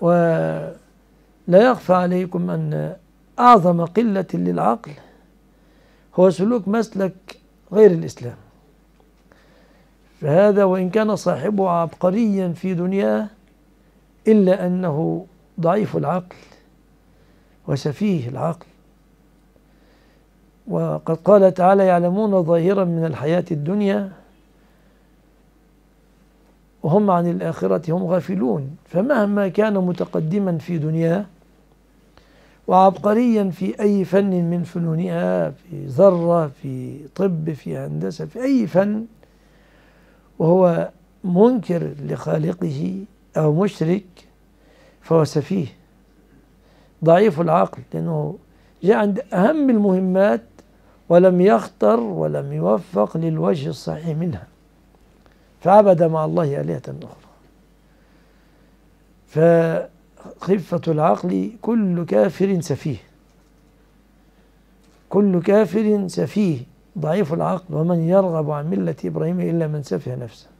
ولا يخفى عليكم أن أعظم قلة للعقل هو سلوك مسلك غير الإسلام فهذا وإن كان صاحبه عبقريا في دنياه إلا أنه ضعيف العقل وسفيه العقل وقد قال تعالى يعلمون ظاهرا من الحياة الدنيا وهم عن الآخرة هم غافلون فمهما كان متقدما في دنياه وعبقريا في أي فن من فنونها في ذرة في طب في هندسة في أي فن وهو منكر لخالقه أو مشرك فهو سفيه ضعيف العقل لأنه جاء عند أهم المهمات ولم يخطر ولم يوفق للوجه الصحيح منها فعبد مع الله آلهة أخرى فخفة العقل كل كافر سفيه كل كافر سفيه ضعيف العقل ومن يرغب عن ملة إبراهيم إلا من سفه نفسه